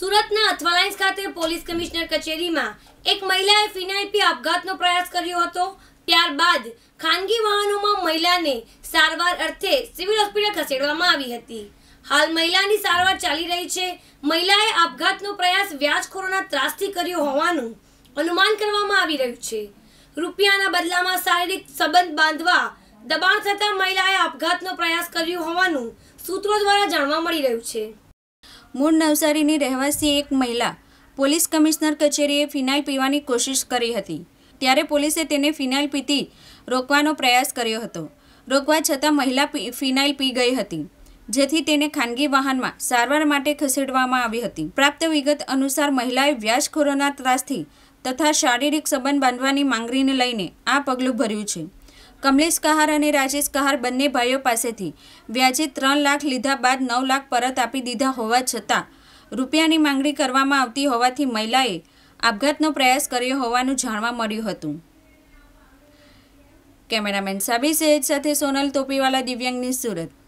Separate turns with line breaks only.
સુરતના અથવાલાઇન્સ ખાતે police commissioner કચેરીમાં એક મહિલાએ ફિનાઇપી આપઘાતનો પ્રયાસ કર્યો હતો ત્યારબાદ ખાનગી વાહનોમાં મહિલાને સારવાર અર્થે સિવિલ હોસ્પિટલ ખસેડવામાં આવી હતી હાલ મહિલાની સારવાર ચાલી રહી છે મહિલાએ આપઘાતનો પ્રયાસ વ્યાજખોરોના ત્રાસથી કર્યો હોવાનું અનુમાન કરવામાં આવી રહ્યું છે રૂપિયાના બદલામાં શારીરિક સંબંધ બાંધવા દબાણ થતાં મહિલાએ આપઘાતનો પ્રયાસ કર્યો હોવાનું સૂત્રો દ્વારા જાણવા મળી રહ્યું છે
મૂળ નવસારીની રહેવાસી એક મહિલા પોલીસ કમિશનર કચેરીએ ફિનાઇલ પીવાની કોશિશ કરી હતી ત્યારે પોલીસે તેને ફિનાઇલ પીતી રોકવાનો પ્રયાસ કર્યો હતો રોકવા છતાં મહિલા ફિનાઇલ પી ગઈ હતી જેથી તેને ખાનગી વાહનમાં સારવાર માટે ખસેડવામાં આવી હતી પ્રાપ્ત વિગત અનુસાર મહિલાએ વ્યાજખોરોના ત્રાસથી તથા શારીરિક સંબંધ બાંધવાની માંગણીને લઈને આ પગલું ભર્યું છે કમલેશ કહાર અને રાજેશ કહાર બંને ભાઈઓ પાસેથી વ્યાજે ત્રણ લાખ લીધા બાદ નવ લાખ પરત આપી દીધા હોવા છતાં રૂપિયાની માંગણી કરવામાં આવતી હોવાથી મહિલાએ આપઘાતનો પ્રયાસ કર્યો હોવાનું જાણવા મળ્યું હતું કેમેરામેન સાબી સેજ સાથે સોનલ તોપીવાલા દિવ્યાંગની સુરત